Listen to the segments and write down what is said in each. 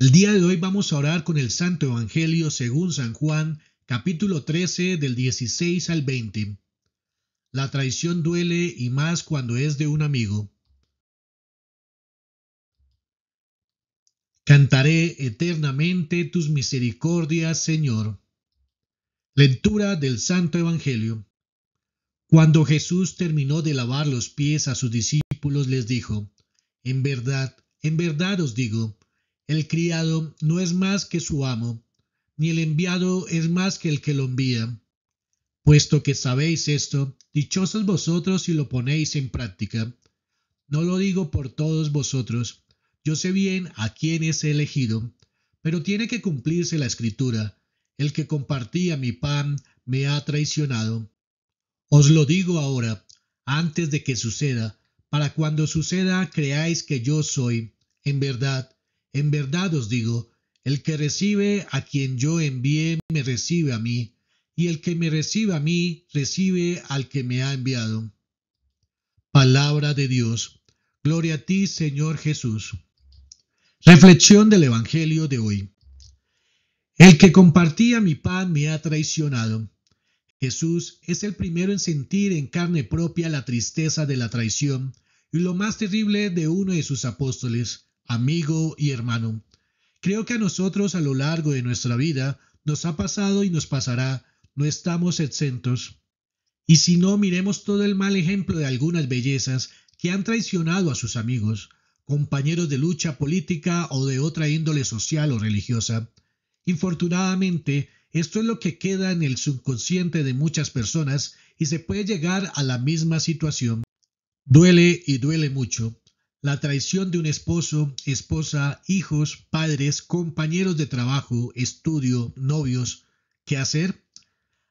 El día de hoy vamos a orar con el Santo Evangelio según San Juan, capítulo 13 del 16 al 20. La traición duele y más cuando es de un amigo. Cantaré eternamente tus misericordias, Señor. Lectura del Santo Evangelio. Cuando Jesús terminó de lavar los pies a sus discípulos, les dijo, En verdad, en verdad os digo, el criado no es más que su amo, ni el enviado es más que el que lo envía. Puesto que sabéis esto, dichosos vosotros si lo ponéis en práctica. No lo digo por todos vosotros, yo sé bien a quién es elegido, pero tiene que cumplirse la escritura, el que compartía mi pan me ha traicionado. Os lo digo ahora, antes de que suceda, para cuando suceda creáis que yo soy, en verdad, en verdad os digo, el que recibe a quien yo envié, me recibe a mí, y el que me recibe a mí, recibe al que me ha enviado. Palabra de Dios. Gloria a ti, Señor Jesús. Reflexión del Evangelio de hoy. El que compartía mi pan me ha traicionado. Jesús es el primero en sentir en carne propia la tristeza de la traición y lo más terrible de uno de sus apóstoles, amigo y hermano. Creo que a nosotros a lo largo de nuestra vida nos ha pasado y nos pasará, no estamos exentos. Y si no, miremos todo el mal ejemplo de algunas bellezas que han traicionado a sus amigos, compañeros de lucha política o de otra índole social o religiosa. Infortunadamente, esto es lo que queda en el subconsciente de muchas personas y se puede llegar a la misma situación. Duele y duele mucho. La traición de un esposo, esposa, hijos, padres, compañeros de trabajo, estudio, novios. ¿Qué hacer?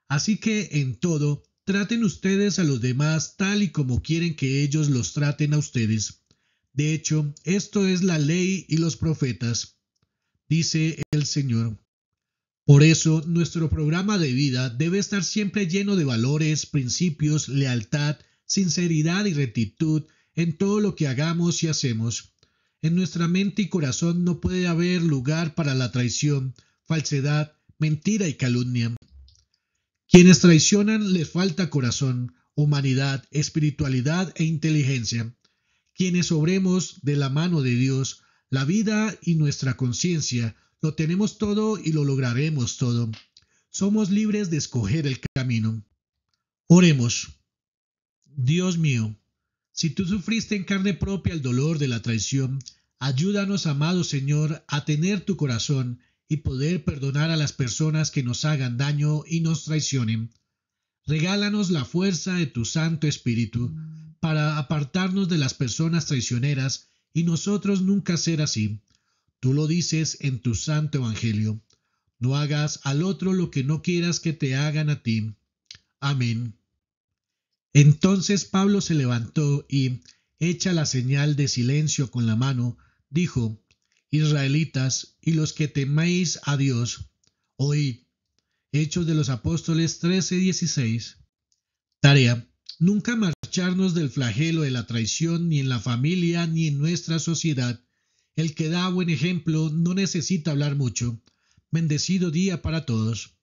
Así que en todo, traten ustedes a los demás tal y como quieren que ellos los traten a ustedes. De hecho, esto es la ley y los profetas, dice el Señor. Por eso, nuestro programa de vida debe estar siempre lleno de valores, principios, lealtad, sinceridad y rectitud, en todo lo que hagamos y hacemos. En nuestra mente y corazón no puede haber lugar para la traición, falsedad, mentira y calumnia. Quienes traicionan les falta corazón, humanidad, espiritualidad e inteligencia. Quienes obremos de la mano de Dios, la vida y nuestra conciencia, lo tenemos todo y lo lograremos todo. Somos libres de escoger el camino. Oremos. Dios mío, si tú sufriste en carne propia el dolor de la traición, ayúdanos, amado Señor, a tener tu corazón y poder perdonar a las personas que nos hagan daño y nos traicionen. Regálanos la fuerza de tu Santo Espíritu para apartarnos de las personas traicioneras y nosotros nunca ser así. Tú lo dices en tu Santo Evangelio. No hagas al otro lo que no quieras que te hagan a ti. Amén. Entonces Pablo se levantó y, hecha la señal de silencio con la mano, dijo, Israelitas y los que teméis a Dios, oíd. Hechos de los Apóstoles 13:16. Tarea. Nunca marcharnos del flagelo de la traición ni en la familia ni en nuestra sociedad. El que da buen ejemplo no necesita hablar mucho. Bendecido día para todos.